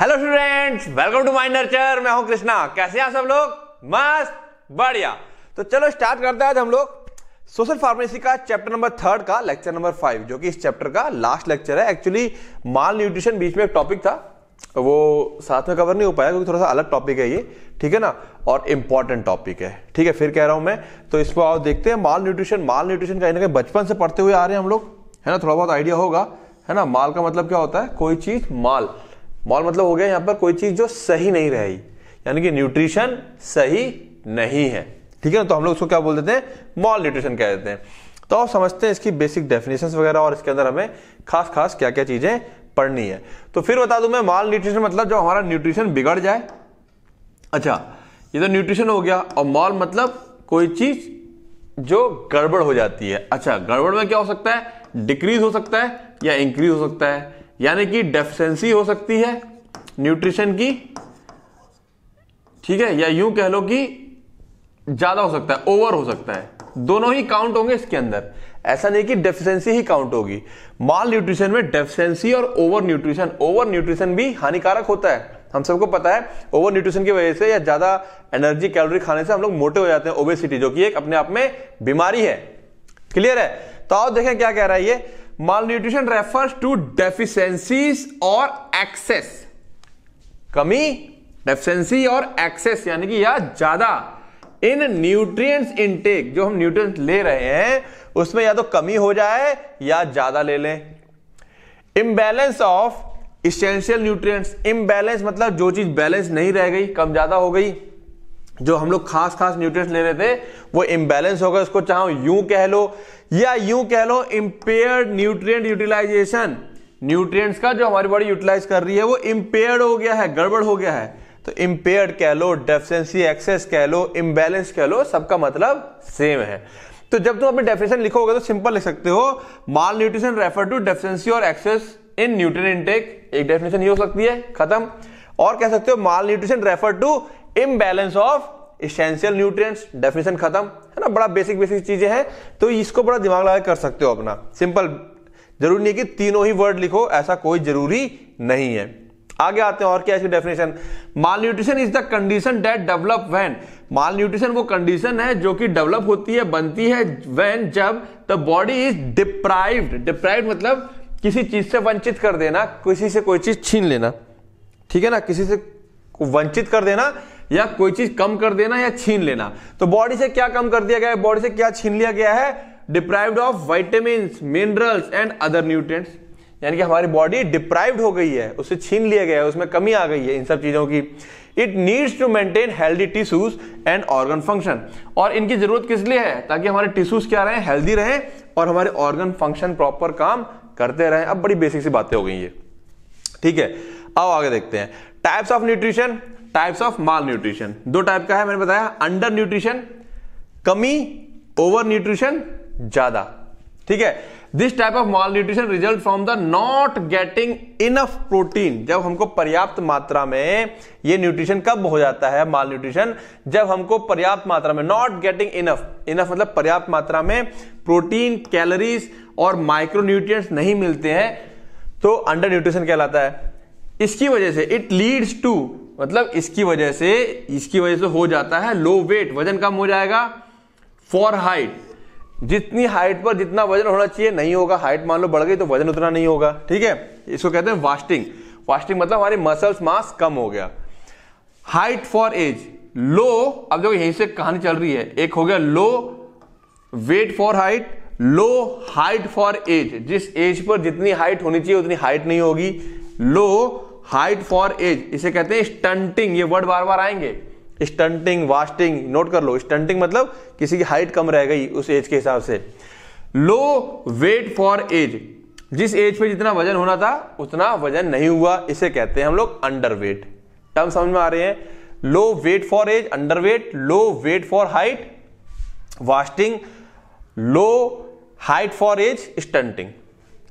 hello students welcome to my nurture मैं हूं कृष्णा कैसे हैं सब लोग मस्त बढ़िया तो चलो स्टार्ट करते हैं आज हम लोग सोशल फार्मेसी का चैप्टर नंबर थर्ड का लेक्चर नंबर फाइव जो कि इस चैप्टर का लास्ट लेक्चर है एक्चुअली माल न्यूट्रिशन बीच में एक टॉपिक था वो साथ में कवर नहीं हो पाया क्योंकि थोड़ा सा अलग टॉपिक है ये ठीक है ना और इंपॉर्टेंट टॉपिक है ठीक है फिर कह रहा हूं मैं तो इसको आओ देखते हैं माल न्यूट्रिशन माल न्यूट्रिशन कहीं ना कहीं बचपन से पढ़ते हुए आ रहे हैं हम लोग है ना थोड़ा बहुत आइडिया होगा है ना माल का मतलब क्या होता है कोई चीज माल मॉल मतलब हो गया यहां पर कोई चीज़ जो सही नहीं रहेगी यानी कि न्यूट्रिशन सही नहीं है ठीक है ना तो हम लोग उसको क्या बोल देते हैं मॉल न्यूट्रिशन कह देते हैं तो आप समझते हैं इसकी बेसिक डेफिनेशन वगैरह और इसके अंदर हमें खास खास क्या क्या चीज़ें पढ़नी है तो फिर बता दू मैं माल न्यूट्रिशन मतलब जो हमारा न्यूट्रिशन बिगड़ जाए अच्छा ये तो न्यूट्रिशन हो गया और मॉल मतलब कोई चीज़ जो गड़बड़ हो जाती है अच्छा गड़बड़ में क्या हो सकता है डिक्रीज हो सकता है या इंक्रीज हो सकता है यानी कि डेफिशेंसी हो सकती है न्यूट्रिशन की ठीक है या यूं कह लो कि ज्यादा हो सकता है ओवर हो सकता है दोनों ही काउंट होंगे इसके अंदर ऐसा नहीं कि डेफिशिएंसी ही काउंट होगी माल न्यूट्रिशन में डेफिशिएंसी और ओवर न्यूट्रिशन ओवर न्यूट्रिशन भी हानिकारक होता है हम सबको पता है ओवर न्यूट्रिशन की वजह से या ज्यादा एनर्जी कैलोरी खाने से हम लोग मोटे हो जाते हैं ओबेसिटी जो कि एक अपने आप में बीमारी है क्लियर है तो आओ देखें क्या कह रहा है ये malnutrition refers to deficiencies और एक्सेस कमी डेफिशेंसी और एक्सेस यानी कि या ज्यादा इन न्यूट्रिएंट्स इनटेक जो हम न्यूट्रिएंट्स ले रहे हैं उसमें या तो कमी हो जाए या ज्यादा ले लें imbalance of essential nutrients imbalance मतलब जो चीज बैलेंस नहीं रह गई कम ज्यादा हो गई जो हम लोग खास खास न्यूट्रिएंट्स ले रहे थे वो इम्बैलेंस हो गए उसको चाहो यूं कह लो या यूं कह लो इम्पेयर न्यूट्रिएंट यूटिलाइजेशन न्यूट्रिएंट्स का जो हमारी बॉडी यूटिलाइज कर रही है वो इम्पेयर हो गया है गड़बड़ हो गया है तो इम्पेयर कह लो डेफिशिएंसी एक्सेस कह लो इम्बैलेंस कह लो सबका मतलब सेम है तो जब तुम अपनी डेफिनेशन लिखोगे तो सिंपल लिख सकते हो malnutrition refer to deficiency और एक्सेस इन न्यूट्रिएंट इनटेक एक डेफिनेशन ये हो सकती है खत्म और कह सकते हो malnutrition refer to imbalance of essential nutrients definition खत्म है ना बड़ा बेसिक बेसिक चीजें हैं तो इसको बड़ा दिमाग लगा कर सकते हो अपना सिंपल जरूरी नहीं है कि तीनों ही वर्ड लिखो ऐसा कोई जरूरी नहीं है आगे आते हैं और क्या इसकी definition malnutrition is the condition that develop when malnutrition वो कंडीशन है जो कि डेवलप होती है बनती है वैन जब the body is deprived deprived मतलब किसी चीज से वंचित कर देना किसी से कोई चीज छीन लेना ठीक है ना किसी से वंचित कर देना या कोई चीज कम कर देना या छीन लेना तो बॉडी से क्या कम कर दिया गया है बॉडी से क्या छीन लिया गया है deprived of vitamin minerals and other nutrients यानी कि हमारी बॉडी डिप्राइव्ड हो गई है उसे छीन लिया गया है उसमें कमी आ गई है इन सब चीजों की it needs to maintain healthy tissues and organ function और इनकी जरूरत किस लिए है ताकि हमारे टिश्यूज क्या रहे हेल्दी रहे और हमारे ऑर्गन फंक्शन प्रॉपर काम करते रहे अब बड़ी बेसिक सी बातें हो गई ये ठीक है आओ आगे देखते हैं types of nutrition types of malnutrition दो टाइप का है मैंने बताया अंडर न्यूट्रिशन कमी ओवर न्यूट्रिशन ज्यादा ठीक है this type of malnutrition result from the not getting enough protein जब हमको पर्याप्त मात्रा में ये न्यूट्रिशन कब हो जाता है माल न्यूट्रिशन जब हमको पर्याप्त मात्रा में नॉट गेटिंग इनफ इनफ मतलब पर्याप्त मात्रा में प्रोटीन कैलोरीज और माइक्रो माइक्रोन्यूट्रिएंट्स नहीं मिलते हैं तो अंडर न्यूट्रिशन कहलाता है इसकी वजह से इट लीड्स टू मतलब इसकी वजह से इसकी वजह से हो जाता है लो वेट वजन कम हो जाएगा फॉर हाइट जितनी हाइट पर जितना वजन होना चाहिए नहीं होगा हाइट मान लो बढ़ गई तो वजन उतना नहीं होगा ठीक है इसको कहते हैं वास्टिंग वास्टिंग मतलब हमारी मसल्स मास कम हो गया हाइट फॉर एज लो अब देखो यहीं से कहानी चल रही है एक हो गया low weight for height low height for age जिस एज पर जितनी हाइट होनी चाहिए उतनी हाइट नहीं होगी लो हाइट फॉर एज इसे कहते हैं स्टंटिंग ये वर्ड बार बार आएंगे स्टंटिंग वास्टिंग नोट कर लो स्टंटिंग मतलब किसी की हाइट कम रह गई उस एज के हिसाब से लो वेट फॉर एज जिस एज पे जितना वजन होना था उतना वजन नहीं हुआ इसे कहते हैं हम लोग अंडर वेट टर्म समझ में आ रहे हैं low weight for age under weight low weight for height wasting low height for age stunting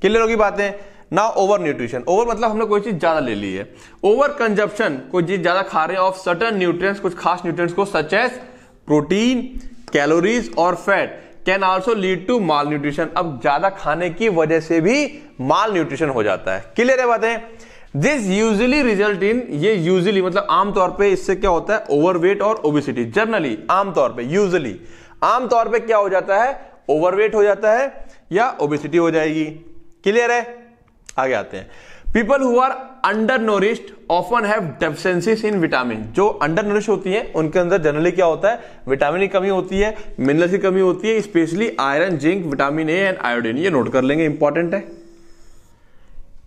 clear होगी बातें ना ओवर न्यूट्रिशन ओवर मतलब हमने कोई चीज ज्यादा ले ली है ओवर कंजप्शन कोई चीज ज्यादा खा रहे हैं ऑफ सर्टन न्यूट्रिएंट्स कुछ खास न्यूट्रिएंट्स को सच एज प्रोटीन कैलोरीज और fat can also lead to malnutrition अब ज्यादा खाने की वजह से भी माल न्यूट्रिशन हो जाता है क्लियर है बातें दिस यूजली रिजल्ट इन ये यूजली मतलब आमतौर पे इससे क्या होता है ओवरवेट और ओबिसिटी जनरली आमतौर पे यूजली आमतौर पे क्या हो जाता है ओवरवेट हो जाता है या ओबिसिटी हो जाएगी क्लियर है आगे आते हैं people who are under nourished often have deficiencies in vitamin जो अंडर नोरिश होती है उनके अंदर जनरली क्या होता है विटामिन की कमी होती है मिनरल्स की कमी होती है specially iron zinc vitamin A and iodine ये नोट कर लेंगे इंपॉर्टेंट है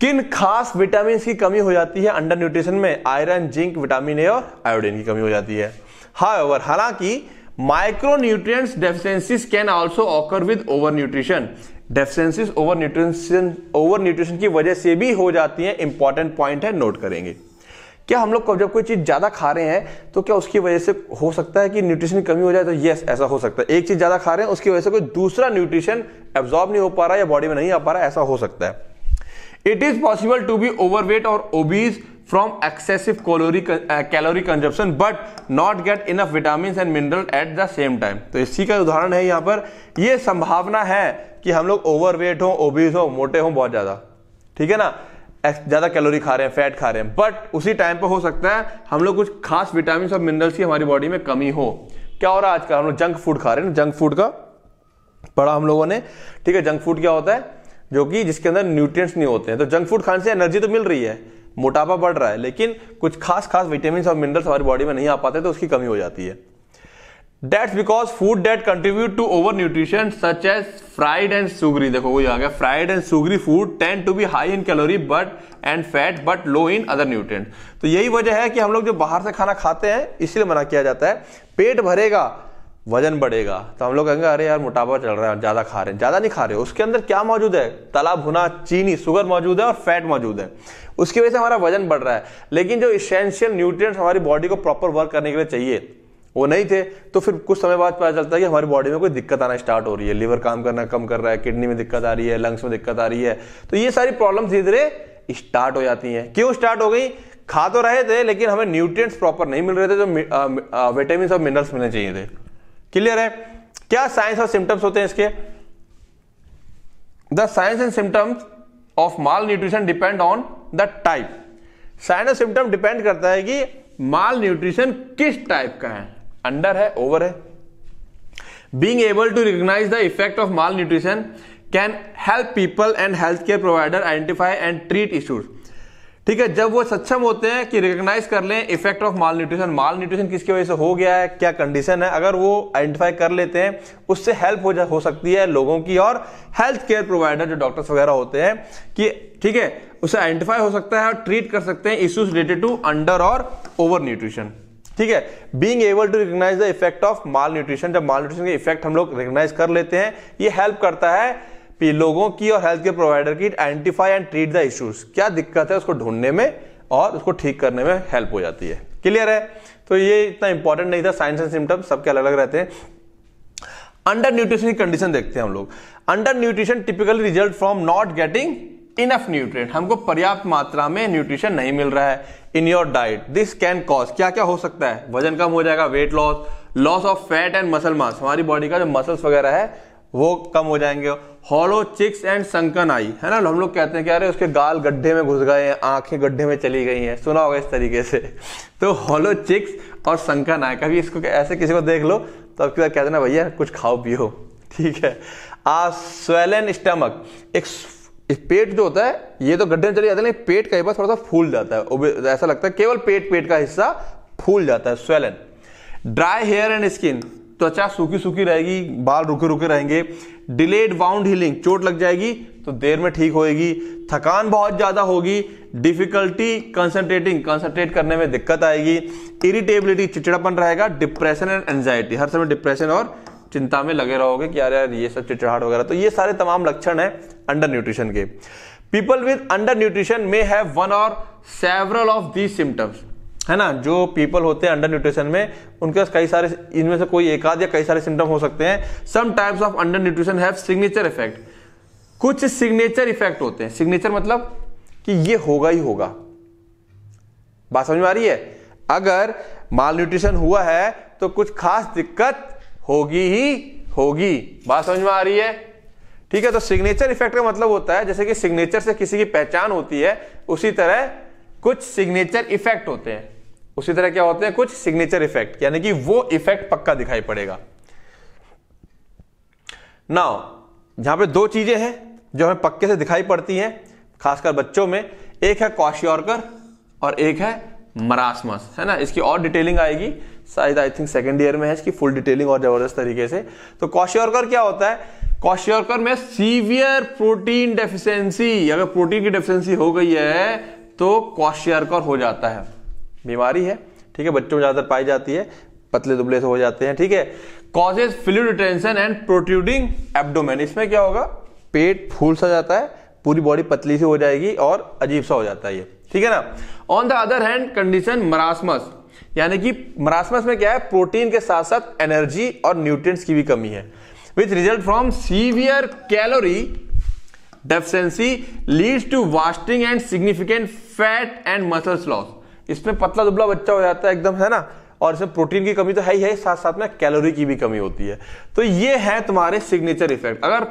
किन खास विटामिन की कमी हो जाती है अंडर न्यूट्रिशन में आयरन जिंक विटामिन ए और आयोडीन की कमी हो जाती है हाउएवर हालांकि micronutrients deficiencies can also occur with over nutrition deficiencies over nutrition over nutrition की वजह से भी हो जाती है इंपॉर्टेंट पॉइंट है नोट करेंगे क्या हम लोग जब कोई चीज़ ज़्यादा खा रहे हैं तो क्या उसकी वजह से हो सकता है कि न्यूट्रिशन कमी हो जाए तो यस ऐसा हो सकता है एक चीज़ ज़्यादा खा रहे हैं उसकी वजह से कोई दूसरा न्यूट्रिशन एब्जॉर्ब नहीं हो पा रहा या बॉडी में नहीं आ पा रहा ऐसा हो सकता है it is possible to be overweight और obese from excessive uh, calorie calorie consumption but not get enough vitamin and mineral at the same time तो इसी का उदाहरण है यहाँ पर यह संभावना है कि हम लोग ओवर वेट हों ओबीज हो मोटे हों बहुत ज़्यादा ठीक है ना ज़्यादा कैलोरी खा रहे हैं फैट खा रहे हैं बट उसी टाइम पर हो सकता है हम लोग कुछ खास विटामिन और मिनरल्स की हमारी बॉडी में कमी हो क्या हो रहा है आजकल हम लोग जंक फूड खा रहे हैं जंक फूड का पढ़ा हम लोगों ने ठीक है जंक फूड क्या होता है जो कि जिसके अंदर न्यूट्रिएंट्स नहीं होते हैं तो जंक फूड खाने से एनर्जी तो मिल रही है मोटापा बढ़ रहा है लेकिन कुछ खास खास विटामिन और मिनरल्स हमारी बॉडी में नहीं आ पाते तो उसकी कमी हो जाती है that's because food that contribute to over nutrition such as fried and sugary देखो वही आ गया fried and sugary food tend to be high in calorie but and fat but low in other nutrient तो यही वजह है कि हम लोग जो बाहर से खाना खाते हैं इसलिए मना किया जाता है पेट भरेगा वजन बढ़ेगा तो हम लोग कहेंगे अरे यार मोटापा चल रहा है ज़्यादा खा रहे हैं ज़्यादा नहीं खा रहे उसके अंदर क्या मौजूद है तला भुना चीनी शुगर मौजूद है और फैट मौजूद है उसकी वजह से हमारा वजन बढ़ रहा है लेकिन जो इसेंशियल न्यूट्रिएंट्स हमारी बॉडी को प्रॉपर वर्क करने के लिए चाहिए वो नहीं थे तो फिर कुछ समय बाद पता चलता है कि हमारी बॉडी में कोई दिक्कत आना स्टार्ट हो रही है लीवर काम करना कम कर रहा है किडनी में दिक्कत आ रही है लंग्स में दिक्कत आ रही है तो ये सारी प्रॉब्लम धीरे धीरे स्टार्ट हो जाती हैं क्यों स्टार्ट हो गई खा तो रहे थे लेकिन हमें न्यूट्रिएंट्स प्रॉपर नहीं मिल रहे थे जो विटामिन और मिनरल्स मिलने चाहिए थे क्लियर है क्या साइंस और सिम्टम्स होते हैं इसके the signs and symptoms of malnutrition depend on the type signs और सिम्टम डिपेंड करता है कि माल न्यूट्रिशन किस टाइप का है अंडर है ओवर है being able to recognise the effect of malnutrition can help people and health care provider identify and treat issues ठीक है जब वो सक्षम होते हैं कि रिकॉग्नाइज कर लें effect of malnutrition malnutrition किसकी वजह से हो गया है क्या कंडीशन है अगर वो आइडेंटिफाई कर लेते हैं उससे हेल्प हो जा हो सकती है लोगों की और हेल्थ केयर प्रोवाइडर जो डॉक्टर्स वगैरह होते हैं कि ठीक है उसे आइडेंटिफाई हो सकता है और ट्रीट कर सकते हैं इश्यूज रिलेटेड टू अंडर और ओवर न्यूट्रिशन ठीक है being able to recognise the effect of malnutrition जब माल न्यूट्रिशन के इफेक्ट हम लोग रिकग्नाइज कर लेते हैं ये हेल्प करता है लोगों की और हेल्थ केयर प्रोवाइडर की identify and treat the issues क्या दिक्कत है उसको ढूंढने में और उसको ठीक करने में हेल्प हो जाती है क्लियर है तो ये इतना इंपॉर्टेंट नहीं था साइंस एंड सिम्टम्स सबके अलग अलग रहते हैं अंडर न्यूट्रिशन की कंडीशन देखते हैं हम लोग undernutrition typically results from not getting enough nutrient हमको पर्याप्त मात्रा में न्यूट्रिशन नहीं मिल रहा है in your diet this can cause क्या क्या हो सकता है वजन कम हो जाएगा weight loss loss of fat and muscle mass हमारी बॉडी का जो मसल्स वगैरह है वो कम हो जाएंगे hollow cheeks and sunken eye है ना हम लोग कहते हैं कि अरे उसके गाल गड्ढे में घुस गए हैं आंखें गड्ढे में चली गई हैं सुना होगा इस तरीके से तो हॉलो चिक्स और संकन आए कभी इसको ऐसे किसी को देख लो तो आपके बाद कहते ना भैया कुछ खाओ पियो ठीक है आ स्वेलन स्टमक एक पेट जो होता है ये तो गड्ढे में चले जाते हैं पेट कई बार थोड़ा सा फूल जाता है ऐसा लगता है केवल पेट पेट का हिस्सा फूल जाता है swollen dry hair and skin त्वचा सूखी सूखी रहेगी बाल रुके रुके रहेंगे डिलेड वाउंड हीलिंग चोट लग जाएगी तो देर में ठीक होएगी थकान बहुत ज़्यादा होगी डिफिकल्टी कंसंट्रेटिंग कंसंट्रेट करने में दिक्कत आएगी इरिटेबिलिटी चिचड़ापन रहेगा डिप्रेशन एंड एंजाइटी हर समय डिप्रेशन और चिंता में लगे रहोगे कि यार यार ये सब चिड़चिड़ाहट वगैरह तो ये सारे तमाम लक्षण है अंडर न्यूट्रिशन के पीपल विद अंडर न्यूट्रिशन में have one or several of these symptoms है ना जो पीपल होते हैं अंडर न्यूट्रिशन में उनके पास कई सारे इनमें से कोई एक आध या कई सारे सिम्टम हो सकते हैं some types of undernutrition have signature effect कुछ सिग्नेचर इफेक्ट होते हैं सिग्नेचर मतलब कि ये होगा ही होगा बात समझ में आ रही है अगर माल न्यूट्रिशन हुआ है तो कुछ खास दिक्कत होगी ही होगी बात समझ में आ रही है ठीक है तो सिग्नेचर इफेक्ट का मतलब होता है जैसे कि सिग्नेचर से किसी की पहचान होती है उसी तरह कुछ सिग्नेचर इफेक्ट होते हैं उसी तरह क्या होते हैं कुछ सिग्नेचर इफेक्ट यानी कि वो इफेक्ट पक्का दिखाई पड़ेगा नाउ यहां पे दो चीजें हैं जो हमें पक्के से दिखाई पड़ती हैं खासकर बच्चों में एक है कॉश्योरकर और एक है मरासमस है ना इसकी और डिटेलिंग आएगी शायद आई थिंक सेकेंड ईयर में है इसकी फुल डिटेलिंग और जबरदस्त तरीके से तो कॉश्योरकर क्या होता है कॉश्योरकर में सीवियर प्रोटीन डेफिशिएंसी अगर प्रोटीन की डेफिशिएंसी हो गई है तो कॉशियोरकर हो जाता है बीमारी है ठीक है बच्चों में ज़्यादातर पाई जाती है पतले दुबले से हो जाते हैं ठीक है causes fluid and protruding abdomen इसमें क्या होगा पेट फूल सा जाता है पूरी बॉडी पतली सी हो जाएगी और अजीब सा हो जाता है ये ठीक है ना on the other hand condition marasmus यानी कि मरासमस में क्या है प्रोटीन के साथ साथ एनर्जी और न्यूट्रिएंट्स की भी कमी है which result from severe calorie deficiency leads to wasting and significant fat and muscles loss इसमें पतला दुबला बच्चा हो जाता है एकदम है ना और इसमें प्रोटीन की कमी तो है ही है साथ साथ में कैलोरी की भी कमी होती है तो ये है तुम्हारे सिग्नेचर इफेक्ट अगर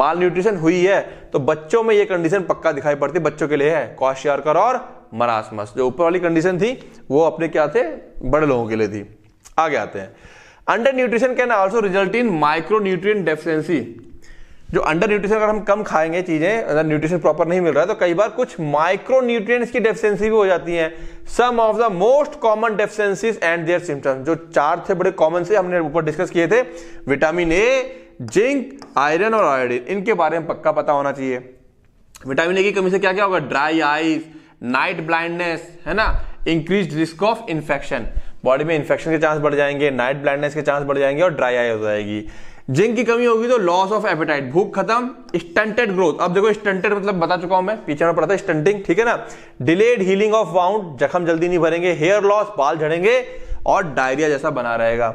माल न्यूट्रिशन हुई है तो बच्चों में ये कंडीशन पक्का दिखाई पड़ती है बच्चों के लिए है कॉशियारकर और मरासमस जो ऊपर वाली कंडीशन थी वो अपने क्या थे बड़े लोगों के लिए थी आगे आते हैं undernutrition can also result in micronutrient deficiency जो अंडर न्यूट्रिशन अगर हम कम खाएंगे चीज़ें अगर न्यूट्रिशन प्रॉपर नहीं मिल रहा है तो कई बार कुछ माइक्रो न्यूट्रिएंट्स की डेफिशिएंसी भी हो जाती है some of the most common deficiencies and their symptoms जो चार थे बड़े कॉमन से हमने ऊपर डिस्कस किए थे विटामिन ए जिंक आयरन और आयोडीन इनके बारे में पक्का पता होना चाहिए विटामिन ए की कमी से क्या क्या होगा ड्राई आईज नाइट ब्लाइंडनेस है ना increase risk of infection body में इन्फेक्शन के चांस बढ़ जाएंगे नाइट ब्लाइंडनेस के चांस बढ़ जाएंगे और ड्राई आई हो जाएगी जिंक की कमी होगी तो लॉस ऑफ एपेटाइट भूख खत्म स्टंटेड ग्रोथ अब देखो स्टंटेड मतलब बता चुका हूं मैं पीछे में पढ़ा था स्टंटिंग ठीक है ना डिलेड हीलिंग ऑफ वाउंड जख्म जल्दी नहीं भरेंगे हेयर लॉस बाल झड़ेंगे और डायरिया जैसा बना रहेगा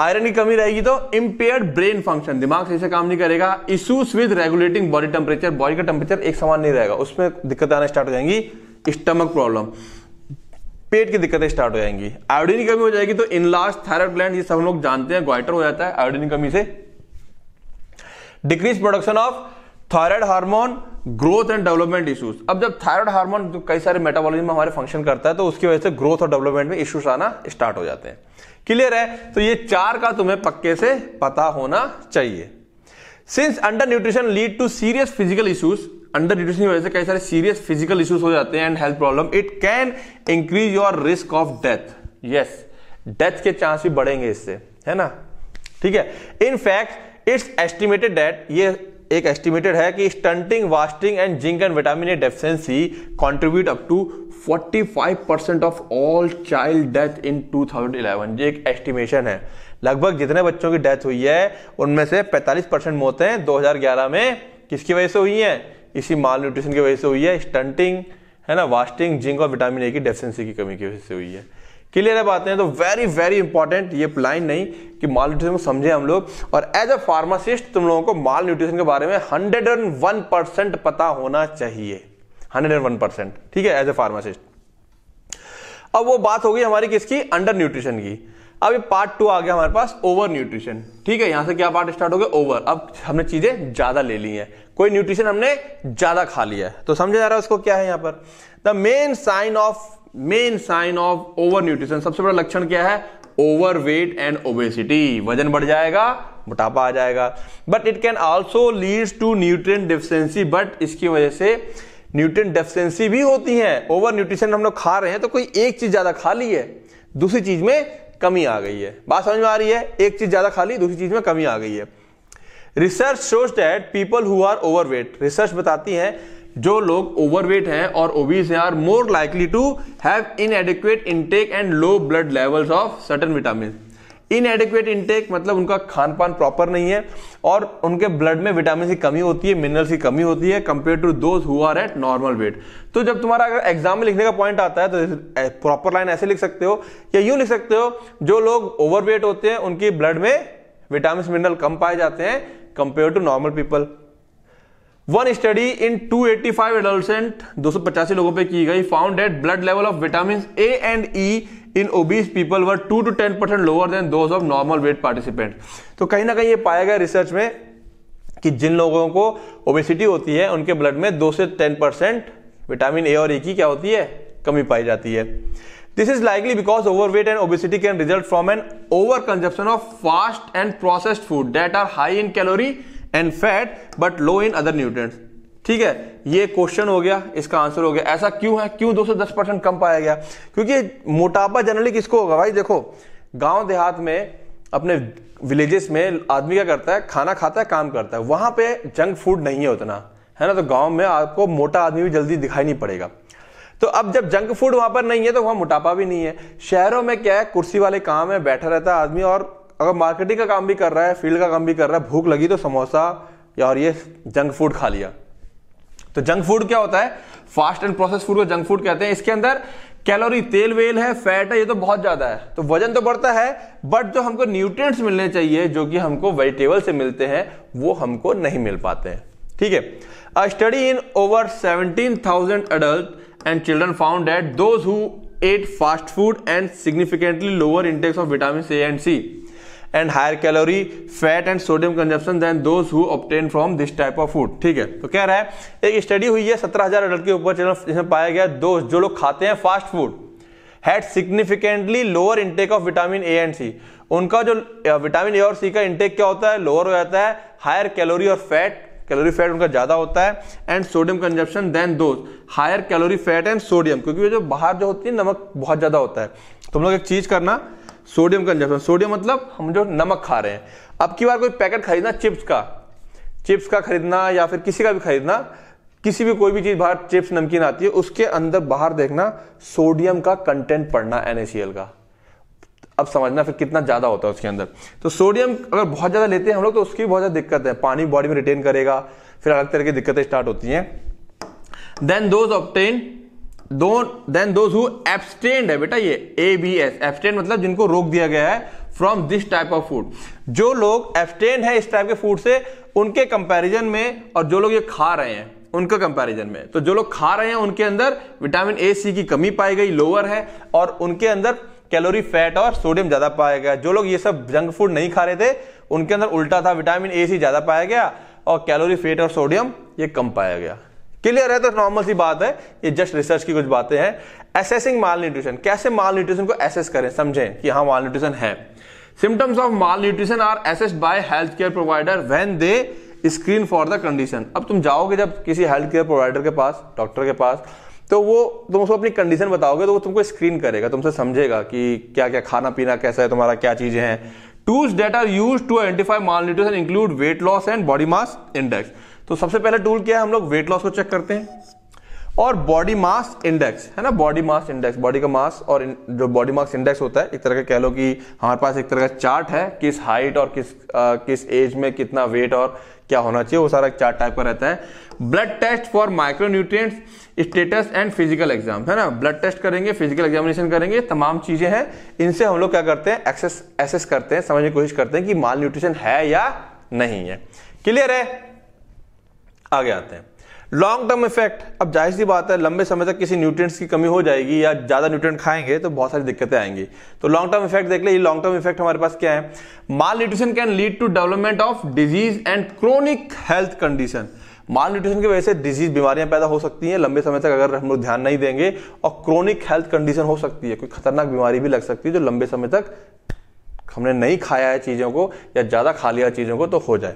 आयरन की कमी रहेगी तो इम्पेयर ब्रेन फंक्शन दिमाग सही से काम नहीं करेगा issues with regulating body temperature body का टेम्परेचर एक समान नहीं रहेगा उसमें दिक्कत आना स्टार्ट हो जाएंगी स्टमक प्रॉब्लम पेट की दिक्कतें स्टार्ट हो जाएंगी आयोडीन की कमी हो जाएगी तो इनलार्ज थायराइड ग्लैंड ये सब लोग जानते हैं ग्वाइटर हो जाता है आयोडीन की कमी से decrease production of thyroid hormone growth and development issues अब जब थायराइड हार्मोन जो कई सारे मेटाबॉलिज्म में हमारे फंक्शन करता है तो उसकी वजह से ग्रोथ और डेवलपमेंट में इश्यूज आना स्टार्ट हो जाते हैं क्लियर है तो ये चार का तुम्हें पक्के से पता होना चाहिए since undernutrition lead to serious physical issues undernutrition की वजह से कई सारे सीरियस फिजिकल इश्यूज हो जाते हैं and health problem it can increase your risk of death yes death के चांस भी बढ़ेंगे इससे है ना ठीक है in fact it's estimated that ये एक एस्टिमेटेड है कि stunting wasting and zinc and vitamin A deficiency contribute up to 45 percent of all child death in 2011 ये एक एस्टिमेशन है लगभग जितने बच्चों की डेथ हुई है उनमें से 45 परसेंट मौतें 2011 में किसकी वजह से हुई हैं इसी माल न्यूट्रिशन की वजह से हुई है स्टंटिंग है ना वास्टिंग जिंक और विटामिन ए की डेफिशिएंसी की कमी की वजह से हुई है क्लियर है बातें तो वेरी वेरी इंपॉर्टेंट ये लाइन नहीं कि माल न्यूट्रिशन को समझे हम लोग और एज अ फार्मासिस्ट तुम लोगों को माल न्यूट्रिशन के बारे में हंड्रेड एंड वन परसेंट पता होना चाहिए हंड्रेड एंड वन परसेंट ठीक है एज ए फार्मासिस्ट अब वो बात होगी हमारी किसकी अंडर न्यूट्रिशन की अब ये पार्ट टू आ गया हमारे पास ओवर न्यूट्रिशन ठीक है यहां से क्या पार्ट स्टार्ट हो गया ओवर अब हमने चीजें ज्यादा ले ली हैं कोई न्यूट्रिशन हमने ज्यादा खा लिया है तो समझा जा रहा है उसको क्या है यहां पर the main sign of main sign of overnutrition सबसे बड़ा लक्षण क्या है ओवर वेट एंड ओबेसिटी वजन बढ़ जाएगा मोटापा आ जाएगा but it can also lead to nutrient deficiency but इसकी वजह से न्यूट्रिय डेफिशेंसी भी होती है ओवर न्यूट्रिशन हम लोग खा रहे हैं तो कोई एक चीज ज्यादा खा ली है दूसरी चीज में कमी आ गई है बात समझ में आ रही है एक चीज ज्यादा खाली दूसरी चीज में कमी आ गई है research shows that people who are overweight research बताती है जो लोग ओवरवेट हैं और ओबीस हैं are more likely to have inadequate intake and low blood levels of certain vitamin inadequate intake मतलब उनका खान पान प्रॉपर नहीं है और उनके ब्लड में विटामिन की कमी होती है मिनरल्स की कमी होती है compare to those who are at normal weight तो जब तुम्हारा अगर एग्जाम में लिखने का पॉइंट आता है तो प्रॉपर लाइन ऐसे लिख सकते हो या यूं लिख सकते हो जो लोग ओवरवेट होते हैं उनकी ब्लड में विटामिन मिनरल कम पाए जाते हैं compare to normal people one study in 285 adolescent दो लोगों पे की गई found that blood level of vitamin A and E in obese people were two to ten percent lower than those of normal weight participant तो कहीं ना कहीं ये पाया गया रिसर्च में कि जिन लोगों को ओबेसिटी होती है उनके ब्लड में दो से टेन परसेंट विटामिन ए और ए की क्या होती है कमी पाई जाती है this is likely because overweight and obesity can result from an overconsumption of fast and processed food that are high in calorie and fat but low in other nutrients ठीक है ये question हो गया इसका answer हो गया ऐसा क्यों है क्यों 210 परसेंट कम पाया गया क्योंकि मोटापा जनरली किसको होगा भाई देखो गांव देहात में अपने विलेजेस में आदमी क्या करता है खाना खाता है काम करता है वहां पे जंक फूड नहीं है उतना है ना तो गांव में आपको मोटा आदमी भी जल्दी दिखाई नहीं पड़ेगा तो अब जब जंक फूड वहां पर नहीं है तो वहां मोटापा भी नहीं है शहरों में क्या है कुर्सी वाले काम है बैठा रहता है आदमी और अगर मार्केटिंग का काम भी कर रहा है फील्ड का काम भी कर रहा है भूख लगी तो समोसा या और ये जंक फूड खा लिया तो जंक फूड क्या होता है फास्ट एंड प्रोसेस फूड को जंक फूड कहते हैं इसके अंदर कैलोरी तेल वेल है फैट है ये तो बहुत ज्यादा है तो वजन तो बढ़ता है बट जो हमको न्यूट्रिएंट्स मिलने चाहिए जो कि हमको वेजिटेबल से मिलते हैं वो हमको नहीं मिल पाते हैं ठीक है a study in over seventeen thousand adult and children found that those who ate fast food and significantly lower intakes of vitamin A and C and higher calorie fat and sodium consumption than those who obtain from this type of food ठीक है तो कह रहा है एक study हुई है सत्रह हजार अडल्ट के ऊपर जिसमें पाया गया दोस्त जो लोग खाते हैं fast food had significantly lower intake of vitamin A and C उनका जो विटामिन ए और सी का इंटेक क्या होता है लोअर हो जाता है हायर कैलोरी और फैट कैलोरी फैट उनका ज्यादा होता है एंड सोडियम कंजप्शन देन दो higher calorie fat and sodium क्योंकि जो बाहर जो होती है नमक बहुत ज्यादा होता है तुम तो लोग एक चीज करना सोडियम कंजप्शन सोडियम मतलब हम जो नमक खा रहे हैं अब की बार कोई पैकेट खरीदना चिप्स का चिप्स का खरीदना या फिर किसी का भी खरीदना किसी भी कोई भी चीज़ बाहर चिप्स नमकीन आती है उसके अंदर बाहर देखना सोडियम का कंटेंट पड़ना एनएसीएल का अब समझना फिर कितना ज़्यादा होता है उसके अंदर तो सोडियम अगर बहुत ज़्यादा लेते हैं हम लोग तो उसकी बहुत ज़्यादा दिक्कत है पानी बॉडी में रिटेन करेगा फिर अलग तरह की दिक्कतें स्टार्ट होती हैं देन दोज ऑप्टेन दो देन दोज हु एब्सटेंड है बेटा ये ए बी एस एब्सटेंड मतलब जिनको रोक दिया गया है from this type of food जो लोग एब्सटेंड है इस टाइप के फूड से उनके कंपैरिजन में और जो लोग ये खा रहे हैं उनका कंपैरिजन में तो जो लोग खा रहे हैं उनके अंदर विटामिन ए सी की कमी पाई गई लोअर है और उनके अंदर कैलोरी फैट और सोडियम ज्यादा पाया गया जो लोग ये सब जंक फूड नहीं खा रहे थे उनके अंदर उल्टा था विटामिन ए सी ज्यादा पाया गया और कैलोरी फैट और सोडियम ये कम पाया गया क्लियर है तो नॉर्मल सी बात है ये जस्ट रिसर्च की कुछ बातें हैं एसेसिंग माल न्यूट्रिशन कैसे माल न्यूट्रिशन को एसेस करें समझें कि हाँ माल न्यूट्रिशन है symptoms of malnutrition are assessed by health care provider when they screen for the condition अब तुम जाओगे जब किसी हेल्थ केयर प्रोवाइडर के पास डॉक्टर के पास तो वो तुम उसको अपनी कंडीशन बताओगे तो वो तुमको स्क्रीन करेगा तुमसे समझेगा कि क्या क्या खाना पीना कैसा है तुम्हारा क्या चीजें हैं tools that are used to identify malnutrition include weight loss and body mass index तो सबसे पहले टूल क्या है हम लोग वेट लॉस को चेक करते हैं और बॉडी मास इंडेक्स है ना बॉडी मास इंडेक्स बॉडी का मास और जो बॉडी मास इंडेक्स होता है एक तरह का कह लो कि हमारे पास एक तरह का चार्ट है किस हाइट और किस आ, किस एज में कितना वेट और क्या होना चाहिए वो सारा चार्ट टाइप का रहता है blood test for micronutrients status and physical exam है ना ब्लड टेस्ट करेंगे फिजिकल एग्जामिनेशन करेंगे तमाम चीजें हैं इनसे हम लोग क्या करते हैं एक्सेस एसेस करते हैं समझने की कोशिश करते हैं कि माल न्यूट्रिशन है या नहीं है क्लियर है आगे आते हैं लॉन्ग टर्म इफेक्ट अब जाहिर सी बात है लंबे समय तक किसी न्यूट्रिएंट्स की कमी हो जाएगी या ज़्यादा न्यूट्रिएंट खाएंगे तो बहुत सारी दिक्कतें आएंगी तो लॉन्ग टर्म इफेक्ट देख ले ये लॉन्ग टर्म इफेक्ट हमारे पास क्या है malnutrition can lead to development of disease and chronic health condition malnutrition की वजह से डिजीज बीमारियां पैदा हो सकती हैं लंबे समय तक अगर हम लोग ध्यान नहीं देंगे और क्रोनिक हेल्थ कंडीशन हो सकती है कोई खतरनाक बीमारी भी लग सकती है जो लंबे समय तक हमने नहीं खाया है चीज़ों को या ज़्यादा खा लिया चीज़ों को तो हो जाए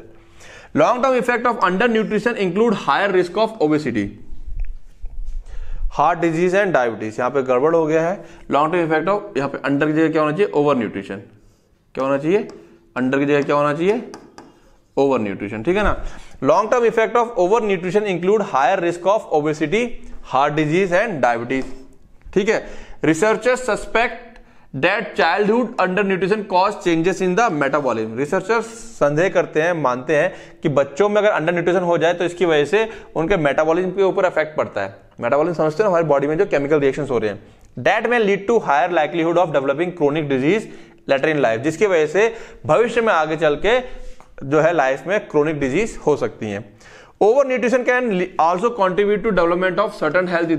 term effect of undernutrition include higher risk of obesity heart disease and diabetes यहां पे गड़बड़ हो गया है लॉन्ग टर्म इफेक्ट ऑफ यहां पे अंडर की जगह क्या होना चाहिए ओवर न्यूट्रिशन क्या होना चाहिए अंडर की जगह क्या होना चाहिए ओवर न्यूट्रिशन ठीक है ना long term effect of overnutrition include higher risk of obesity heart disease and diabetes ठीक है researchers suspect child childhood undernutrition cause changes in the metabolism researcher संदेह करते हैं मानते हैं कि बच्चों में अगर अंडर न्यूट्रिशन हो जाए तो इसकी वजह से उनके मेटाबॉलिज्म के ऊपर इफेक्ट पड़ता है मेटाबॉलिज्म समझते हैं हमारी बॉडी में जो केमिकल रिएक्शन हो रहे हैं that may lead to higher livelihood of developing chronic disease later in life जिसकी वजह से भविष्य में आगे चल के जो है लाइफ में क्रोनिक डिजीज हो सकती है overnutrition can also contribute to development of certain health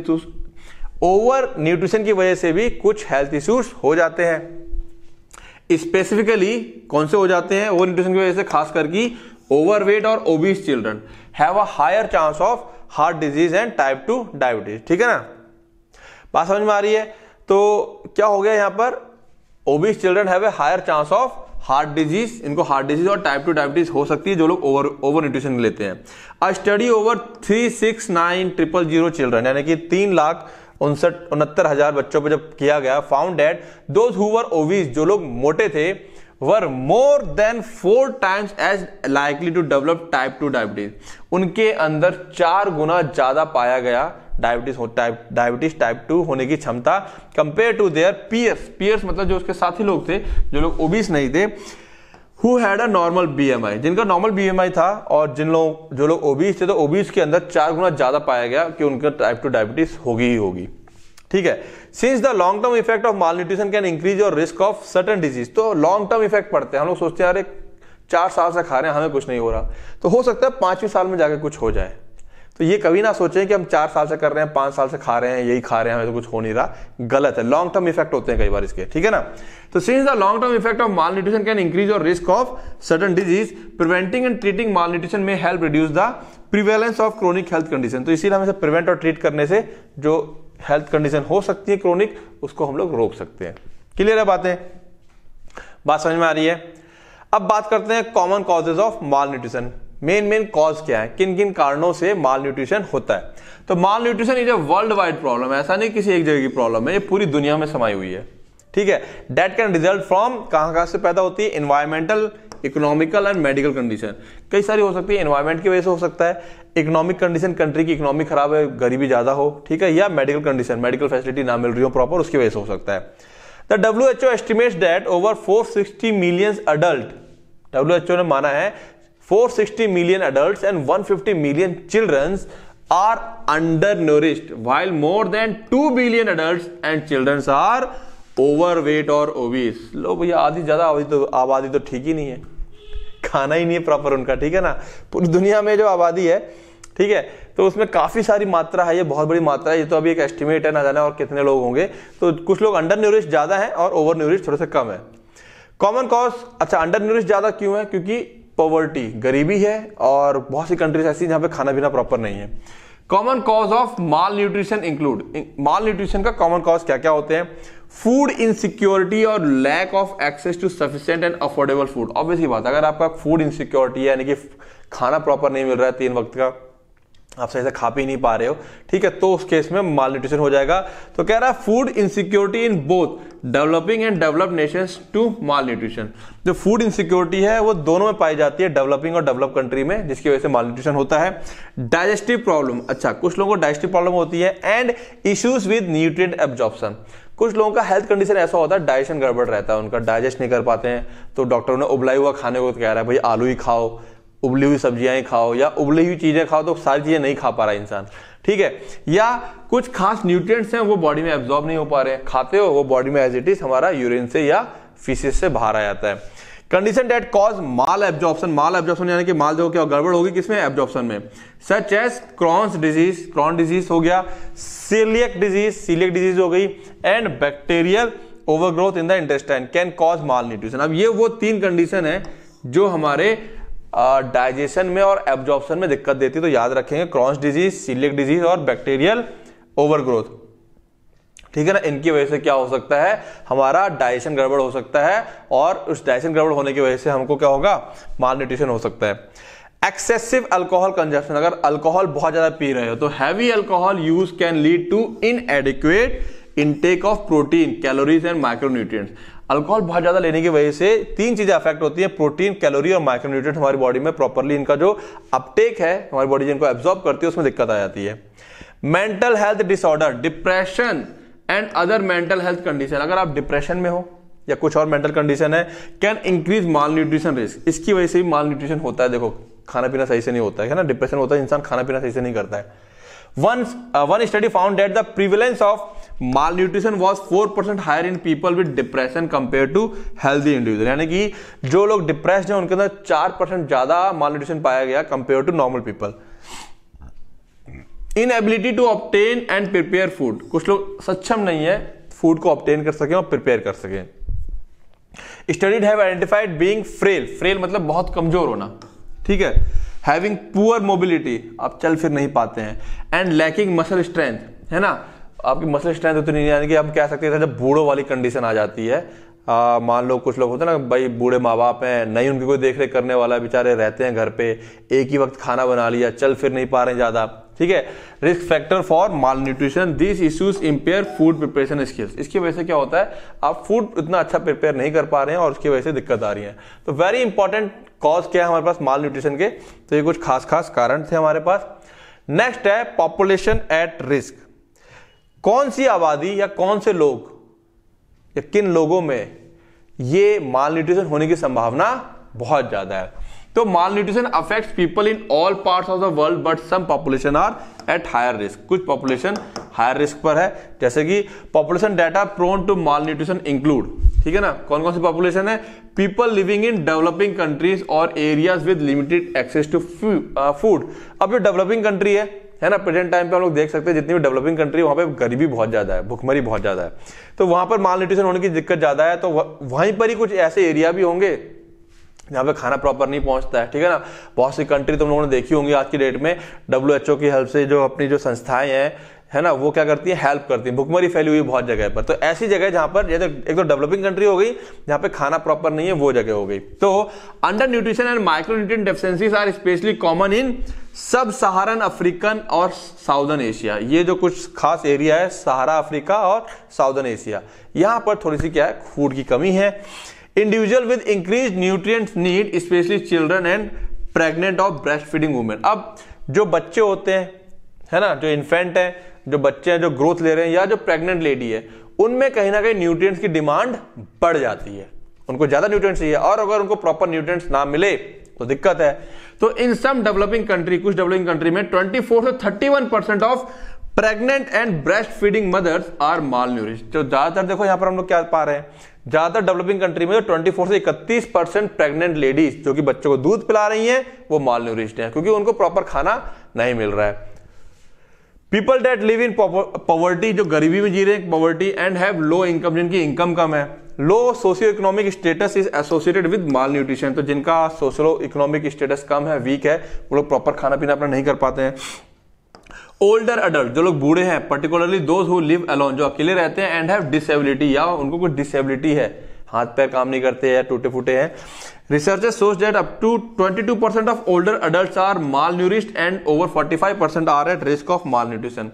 over nutrition की वजह से भी कुछ हेल्थ इश्यूज हो जाते हैं स्पेसिफिकली कौन से हो जाते हैं ओवर न्यूट्रिशन की वजह से खास करके ओवरवेट और obese children have a higher chance of heart disease and type two diabetes ठीक है ना बात समझ में आ रही है तो क्या हो गया यहां पर obese children have a higher chance of heart disease इनको हार्ट डिजीज और टाइप टू डायबिटीज हो सकती है जो लोग ओवर ओवर न्यूट्रिशन लेते हैं a study over three six nine triple zero children यानी कि तीन लाख उनसठ उनहत्तर हजार बच्चों पर जब किया गया फाउंड डेट दोज ओवीज जो लोग मोटे थे were more than four times as likely to develop type two diabetes उनके अंदर चार गुना ज्यादा पाया गया diabetes type diabetes type two होने की क्षमता compare to their peers peers मतलब जो उसके साथी लोग थे जो लोग ओबीस नहीं थे हु हैड अ नॉर्मल आई जिनका नॉर्मल आई था और जिन लोग जो लोग ओबीस थे तो ओबीस के अंदर चार गुना ज्यादा पाया गया कि उनका टाइप टू डायबिटीज होगी ही होगी ठीक है since the long term effect of malnutrition can increase our risk of certain disease तो लॉन्ग टर्म इफेक्ट पड़ते हैं हम लोग सोचते हैं अरे चार साल से खा रहे हैं हमें कुछ नहीं हो रहा तो हो सकता है पांचवें साल में जाकर कुछ हो जाए तो ये कभी ना सोचें कि हम चार साल से कर रहे हैं पांच साल से खा रहे हैं यही खा रहे हैं हमें तो कुछ हो नहीं रहा गलत है लॉन्ग टर्म इफेक्ट होते हैं कई बार इसके ठीक है ना the long term effect of malnutrition can increase increase risk of of disease preventing and treating malnutrition में help reduce the prevalence of chronic health condition तो इसीलिए हमें प्रिवेंट और ट्रीट करने से जो हेल्थ कंडीशन हो सकती है क्रोनिक उसको हम लोग रोक सकते हैं क्लियर है बातें बात समझ में आ रही है अब बात करते हैं common causes of malnutrition main main cause क्या है किन किन कारणों से माल न्यूट्रिशन होता है तो malnutrition is a worldwide problem है ऐसा नहीं किसी एक जगह की प्रॉब्लम है ये पूरी दुनिया में समाई हुई है ठीक है डेट कैन रिजल्ट फ्रॉम कहाँ कहाँ से पैदा होती है environmental economical and medical condition कई सारी हो सकती है इन्वायरमेंट की वजह से हो सकता है इकोनॉमिक कंडीशन कंट्री की इकोनॉमी खराब है गरीबी ज़्यादा हो ठीक है या मेडिकल कंडीशन मेडिकल फैसिलिटी ना मिल रही हो प्रॉपर उसकी वजह से हो सकता है the W H O estimate that over sixty million adult W H O ने माना है four sixty million adult and one fifty million children are undernourished while more than two billion adult and children are overweight or obese लो भैया आधी ज़्यादा आबादी तो आबादी तो ठीक ही नहीं है खाना ही नहीं है प्रॉपर उनका ठीक है ना पूरी दुनिया में जो आबादी है ठीक है तो उसमें काफ़ी सारी मात्रा है ये बहुत बड़ी मात्रा है ये तो अभी एक एस्टिमेट है ना जाने और कितने लोग होंगे तो कुछ लोग अंडर न्यूरिश ज़्यादा हैं और ओवर न्यूरिश थोड़े से कम है कॉमन कॉज अच्छा अंडर न्यूरिश ज़्यादा क्यों है क्योंकि पॉवर्टी गरीबी है और बहुत सी कंट्रीज ऐसी जहाँ पे खाना पीना प्रॉपर नहीं है common cause of malnutrition include malnutrition का कॉमन कॉज क्या क्या होते हैं फूड इनसिक्योरिटी और lack of access to sufficient and affordable food obviously बात अगर आपका फूड इनसिक्योरिटी है यानी कि खाना प्रॉपर नहीं मिल रहा है तीन वक्त का आप सही से खा पी नहीं पा रहे हो ठीक है तो उस केस में माल न्यूट्रिशन हो जाएगा तो कह रहा है food insecurity in both developing and develop nations to malnutrition जो फूड इनसिक्योरिटी है वो दोनों में पाई जाती है डेवलपिंग और डेवलप कंट्री में जिसकी वजह से माल न्यूट्रिशन होता है डाइजेस्टिव प्रॉब्लम अच्छा कुछ लोगों को डाइजेस्टिव प्रॉब्लम होती है and issues with nutrient absorption कुछ लोगों का हेल्थ कंडीशन ऐसा होता है डाइजेशन गड़बड़ रहता है उनका डाइजेस्ट नहीं कर पाते हैं तो डॉक्टरों ने उबलाई हुआ खाने को कह रहा है भाई आलू ही खाओ उबली हुई सब्जियां ही खाओ या उबली हुई चीजें खाओ तो सारी चीजें नहीं खा पा रहा इंसान ठीक है या कुछ खास न्यूट्रिएंट्स हैं वो बॉडी में एब्जॉर्ब नहीं हो पा रहे खाते हो वो बॉडी में एज इट इज हमारा यूरिन से या फीसिस से बाहर आ जाता है condition that cause malabsorption malabsorption यानी कि माल जो क्या गड़बड़ होगी किसमें एब्जॉर्प्शन में such as Crohn's disease Crohn disease हो गया सीलियक डिजीज सीलियक डिजीज हो गई and bacterial overgrowth in the intestine can cause malnutrition अब ये वो तीन कंडीशन है जो हमारे डाइजेशन में और एब्जॉर्प्शन में दिक्कत देती है तो याद रखेंगे क्रॉन्स डिजीज सीलिक डिजीज और बैक्टीरियल ओवरग्रोथ ठीक है ना इनकी वजह से क्या हो सकता है हमारा डाइजेशन गड़बड़ हो सकता है और उस डाइजेशन गड़बड़ होने की वजह से हमको क्या होगा माल न्यूट्रिशन हो सकता है एक्सेसिव अल्कोहल कंजप्शन अगर अल्कोहल बहुत ज्यादा पी रहे हो तो heavy alcohol use can lead to inadequate intake of protein calories and micronutrient alcohol बहुत ज्यादा लेने की वजह से तीन चीजें अफेक्ट होती है प्रोटीन कैलोरी और माइक्रोन्यूट्रिएंट हमारी बॉडी में प्रॉपरली इनका जो अपटेक है हमारी बॉडी जिनको एब्जॉर्ब करती है उसमें दिक्कत आ जाती है mental health disorder depression and other mental health condition अगर आप डिप्रेशन में हो या कुछ और मेंटल कंडीशन है can increase malnutrition risk इसकी वजह से भी माल न्यूट्रिशन होता है देखो खाना पीना सही से नहीं होता है ना डिप्रेशन होता है इंसान खाना पीना सही से नहीं करता है one one study found that the prevalence of malnutrition was four percent higher in people with depression compare to healthy individual यानी कि जो लोग डिप्रेस हैं उनके अंदर चार परसेंट ज्यादा माल न्यूट्रिशन पाया गया compare to normal people inability to obtain and prepare food कुछ लोग सक्षम नहीं है फूड को ऑप्टेन कर सकें और प्रिपेयर कर सकें studies have identified being frail frail मतलब बहुत कमजोर होना ठीक है हैविंग पुअर मोबिलिटी आप चल फिर नहीं पाते हैं एंड लैकिंग मसल स्ट्रेंथ है ना आपकी मसल स्ट्रेंथ उतनी नहीं आने की हम कह सकते हैं जब बूढ़ों वाली कंडीशन आ जाती है मान लो कुछ लोग होते हैं ना भाई बूढ़े माँ बाप हैं नहीं उनकी कोई देख रेख करने वाला बेचारे रहते हैं घर पे एक ही वक्त खाना बना लिया चल फिर नहीं पा रहे ज़्यादा ठीक है risk factor for malnutrition this issues impair food preparation skills इसकी वजह से क्या होता है आप फूड इतना अच्छा प्रिपेयर नहीं कर पा रहे हैं और उसकी वजह से दिक्कत आ रही है तो वेरी इंपॉर्टेंट कॉज क्या है हमारे पास माल न्यूट्रिशन के तो ये कुछ खास खास कारण थे हमारे पास नेक्स्ट है पॉपुलेशन एट रिस्क कौन सी आबादी या कौन से लोग या किन लोगों में ये माल न्यूट्रिशन होने की संभावना बहुत ज्यादा है तो malnutrition affect people in all part of the world but some population are at higher risk कुछ पॉपुलेशन हायर रिस्क पर है जैसे कि population that are prone to malnutrition include ठीक है ना कौन कौन सी पॉपुलेशन है people living in developing countries और areas with limited access to food अब जो डेवलपिंग कंट्री है है ना प्रेजेंट टाइम पे हम लोग देख सकते हैं जितनी भी डेवलपिंग कंट्री वहाँ पे गरीबी बहुत ज़्यादा है भुखमरी बहुत ज़्यादा है तो वहाँ पर माल न्यूट्रिशन होने की दिक्कत ज़्यादा है तो वहीं पर ही कुछ ऐसे एरिया भी होंगे जहाँ पे खाना प्रॉपर नहीं पहुंचता है ठीक है ना बहुत सी कंट्री तुम लोगों ने देखी होंगी आज की डेट में डब्ल्यू की हेल्प से जो अपनी जो संस्थाएं हैं है ना वो क्या करती है हेल्प करती है भुखमरी फैली हुई बहुत जगह पर तो ऐसी जगह जहां पर जैसे एक तो डेवलपिंग कंट्री हो गई जहां पे खाना प्रॉपर नहीं है वो जगह हो गई तो undernutrition and micronutrient deficiencies are especially common in sub Saharan African और साउदर्न एशिया ये जो कुछ खास एरिया है सहारा अफ्रीका और साउदर्न एशिया यहाँ पर थोड़ी सी क्या है फूड की कमी है individual with increase nutrient need especially children and pregnant और ब्रेस्ट फीडिंग वुमेन अब जो बच्चे होते हैं है ना जो इन्फेंट है जो बच्चे हैं जो ग्रोथ ले रहे हैं या जो प्रेग्नेंट लेडी है उनमें कहीं ना कहीं न्यूट्रिएंट्स की डिमांड बढ़ जाती है उनको ज़्यादा न्यूट्रिएंट्स चाहिए और अगर उनको प्रॉपर न्यूट्रिएंट्स ना मिले तो दिक्कत है तो इन सम डेवलपिंग कंट्री कुछ डेवलपिंग कंट्री में 24 से 31 percent of pregnant and breastfeeding mothers are malnourish तो ज्यादातर देखो यहां पर हम लोग क्या पा रहे हैं ज्यादातर डेवलपिंग कंट्री में जो 24 से 31 परसेंट प्रेगनेंट लेडीज जो कि बच्चों को दूध पिला रही हैं वो माल न्यूरिस्ट है क्योंकि उनको प्रॉपर खाना नहीं मिल रहा है people that live in poverty जो गरीबी में जी रहे हैं poverty and have low income जिनकी इनकम कम है low socioeconomic status is associated with malnutrition तो जिनका सोशलो इकोनॉमिक स्टेटस कम है वीक है वो लोग प्रॉपर खाना पीना अपना नहीं कर पाते हैं ओल्डर अडल्ट जो लोग बूढ़े हैं particularly those who live alone जो अकेले रहते हैं एंड हैव डिसेबिलिटी या उनको कोई डिसेबिलिटी है हाथ पैर काम नहीं करते हैं टूटे फूटे हैं researches show that up to 22 percent of older adult are malnourished and over 45 percent are at risk of malnutrition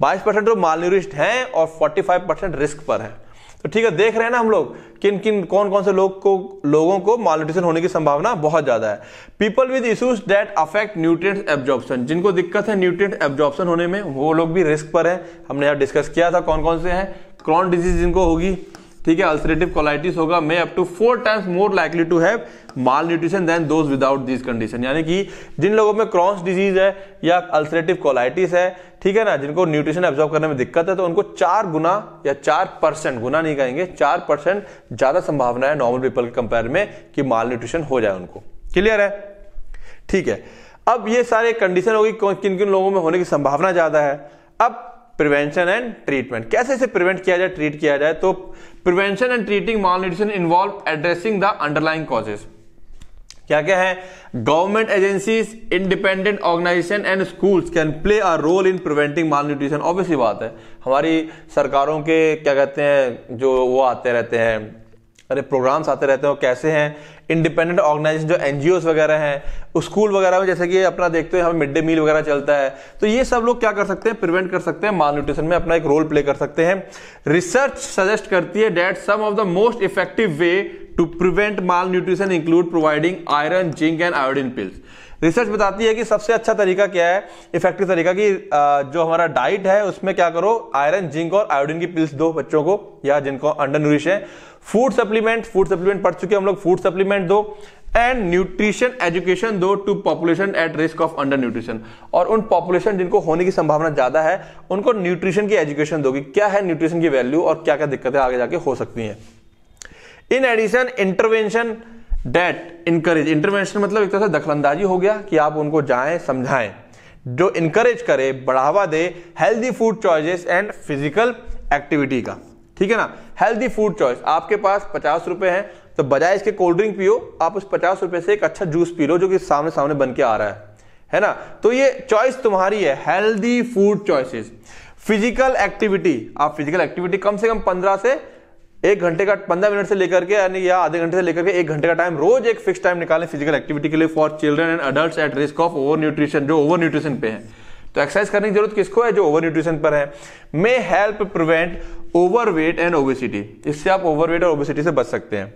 बाईस परसेंट लोग माल न्यूरिस्ट हैं और 45 परसेंट रिस्क पर है तो ठीक है देख रहे हैं ना हम लोग किन किन कौन कौन से लोग को लोगों को मालन्यूट्रिशन होने की संभावना बहुत ज्यादा है people with issues that affect nutrients absorption जिनको दिक्कत है न्यूट्रिएंट एब्जॉर्प्शन होने में वो लोग भी रिस्क पर है हमने यहाँ डिस्कस किया था कौन कौन से हैं क्रॉन डिजीज जिनको होगी ठीक है अल्सरेटिव कोलाइटिस होगा may up to four times more likely to have malnutrition than those without this condition यानी कि जिन लोगों में क्रॉन्स डिजीज है या अल्सरेटिव कोलाइटिस है ठीक है ना जिनको न्यूट्रिशन एब्जॉर्व करने में दिक्कत है तो उनको चार गुना या चार परसेंट गुना नहीं कहेंगे चार परसेंट ज्यादा संभावना है नॉर्मल पीपल के कंपेयर में कि माल न्यूट्रिशन हो जाए उनको क्लियर है ठीक है अब ये सारे कंडीशन होगी किन किन लोगों में होने की संभावना ज्यादा है अब प्रिवेंशन एंड ट्रीटमेंट कैसे इसे प्रिवेंट किया जाए ट्रीट किया जाए तो prevention and treating malnutrition involve addressing the underlying causes क्या क्या है government agencies independent organisation and schools can play a role in preventing malnutrition obviously बात है हमारी सरकारों के क्या कहते हैं जो वो आते रहते हैं अरे प्रोग्राम्स आते रहते हैं वो कैसे हैं इंडिपेंडेंट ऑर्गेनाइजेशन जो एनजीओ वगैरह हैं स्कूल वगैरह में जैसे कि अपना देखते हैं हमें मिड डे मील वगैरह चलता है तो ये सब लोग क्या कर सकते हैं प्रिवेंट कर सकते हैं माल न्यूट्रिशन में अपना एक रोल प्ले कर सकते हैं रिसर्च सजेस्ट करती है that some of the most effective way to prevent malnutrition include providing iron zinc and iodine pills research बताती है कि सबसे अच्छा तरीका क्या है इफेक्टिव तरीका कि जो हमारा डाइट है उसमें क्या करो आयरन जिंक और आयोडीन की पिल्स दो बच्चों को या जिनको अंडर न्यूरिश है फूड सप्लीमेंट फूड सप्लीमेंट पढ़ चुके हम लोग फूड सप्लीमेंट दो एंड न्यूट्रिशन एजुकेशन दो to population at risk of undernutrition और उन पॉपुलेशन जिनको होने की संभावना ज्यादा है उनको न्यूट्रिशन की एजुकेशन दोगी क्या है न्यूट्रिशन की वैल्यू और क्या क्या दिक्कतें आगे जाके हो सकती हैं in addition intervention that encourage intervention मतलब एक तरह से दखलंदाजी हो गया कि आप उनको जाए समझाएं जो इनकरेज करे बढ़ावा दे healthy food choices and physical activity का ठीक है ना हेल्दी फूड चॉइस आपके पास पचास रुपए हैं तो बजाय इसके कोल्ड ड्रिंक पियो आप उस पचास रुपए से एक अच्छा जूस पी लो जो कि सामने सामने बन के आ रहा है है ना तो ये चॉइस तुम्हारी है healthy food choices physical activity आप फिजिकल एक्टिविटी कम से कम पंद्रह से एक घंटे का पंद्रह मिनट से लेकर के यानी या आधे घंटे से लेकर के एक घंटे का टाइम रोज एक फिक्स टाइम निकालें फिजिकल एक्टिविटी के लिए for children and adult at risk of overnutrition जो ओवर न्यूट्रिशन पे है तो एक्सरसाइज करने की जरूरत किसको है जो ओवर न्यूट्रिशन पर है may help prevent overweight and obesity इससे आप ओवर वेट और ओबेसिटी से बच सकते हैं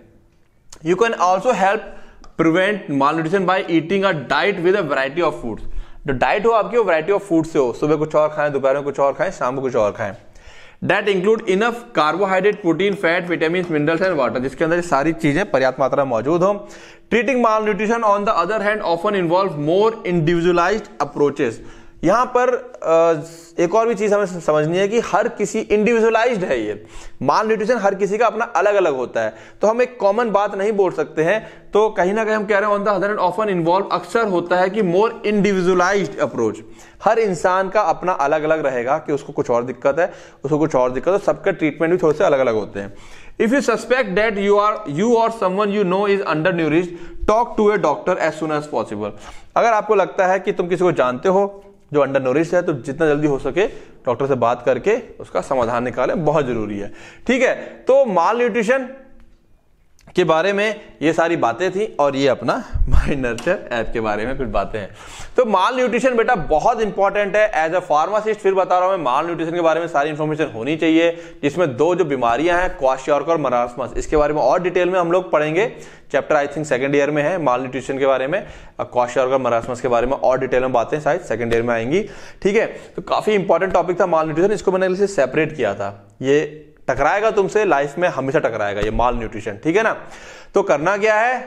you can also help prevent malnutrition by eating a diet with a variety of foods जो डाइट हो आपकी वो वराइटी ऑफ फूड से हो सुबह कुछ और खाएं दोपहर में कुछ और खाएं शाम को कुछ और खाएं that include enough carbohydrate protein fat vitamin minerals and water जिसके अंदर सारी चीजें पर्याप्त मात्रा में मौजूद हो treating malnutrition on the other hand often involve more individualise approaches यहां पर एक और भी चीज हमें समझनी है कि हर किसी इंडिविजुअलाइज्ड है ये माल न्यूट्रिशन हर किसी का अपना अलग अलग होता है तो हम एक कॉमन बात नहीं बोल सकते हैं तो कहीं ना कहीं हम कह रहे हैं on the other hand often involve अक्सर होता है कि मोर इंडिविजुअलाइज्ड अप्रोच हर इंसान का अपना अलग अलग रहेगा कि उसको कुछ और दिक्कत है उसको कुछ और दिक्कत है तो सबके ट्रीटमेंट भी थोड़े से अलग अलग होते हैं if you suspect that you are you or someone you know is undernourished talk to a doctor as soon as possible अगर आपको लगता है कि तुम किसी को जानते हो जो अंडर नोरिश है तो जितना जल्दी हो सके डॉक्टर से बात करके उसका समाधान निकालें बहुत जरूरी है ठीक है तो माल न्यूट्रिशन के बारे में ये सारी बातें थी और ये अपना माइंड नर्चर ऐप के बारे में कुछ बातें हैं तो माल न्यूट्रिशन बेटा बहुत इंपॉर्टेंट है एज अ फार्मासिस्ट फिर बता रहा हूं मैं माल न्यूट्रिशन के बारे में सारी इन्फॉर्मेशन होनी चाहिए जिसमें दो जो बीमारियां हैं क्वाश्योर्क और मरासमस इसके बारे में और डिटेल में हम लोग पढ़ेंगे chapter I think second year में है माल न्यूट्रिशन के बारे में क्वाश्योर्क और मरासमस के बारे में और डिटेल में बातें शायद सेकंड ईयर में आएंगी ठीक है तो काफी इंपॉर्टेंट टॉपिक था माल न्यूट्रिशन इसको मैंने सेपरेट किया था ये टकराएगा तुमसे लाइफ में हमेशा टकराएगा ये माल न्यूट्रिशन ठीक है ना तो करना क्या है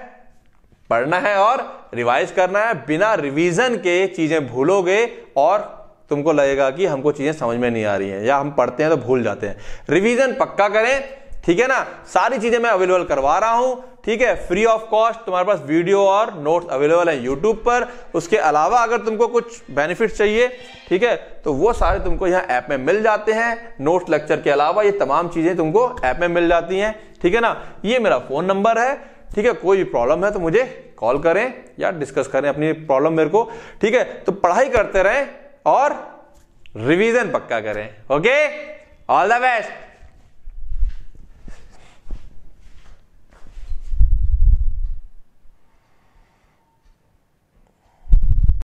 पढ़ना है और रिवाइज करना है बिना रिवीजन के चीजें भूलोगे और तुमको लगेगा कि हमको चीजें समझ में नहीं आ रही हैं या हम पढ़ते हैं तो भूल जाते हैं रिवीजन पक्का करें ठीक है ना सारी चीजें मैं अवेलेबल करवा रहा हूं ठीक है फ्री ऑफ कॉस्ट तुम्हारे पास वीडियो और नोट्स अवेलेबल है यूट्यूब पर उसके अलावा अगर तुमको कुछ बेनिफिट चाहिए ठीक है तो वो सारे तुमको यहाँ ऐप में मिल जाते हैं नोट्स लेक्चर के अलावा ये तमाम चीजें तुमको ऐप में मिल जाती हैं ठीक है ना ये मेरा फोन नंबर है ठीक है कोई भी प्रॉब्लम है तो मुझे कॉल करें या डिस्कस करें अपनी प्रॉब्लम मेरे को ठीक है तो पढ़ाई करते रहें और रिवीजन पक्का करें ओके ऑल द बेस्ट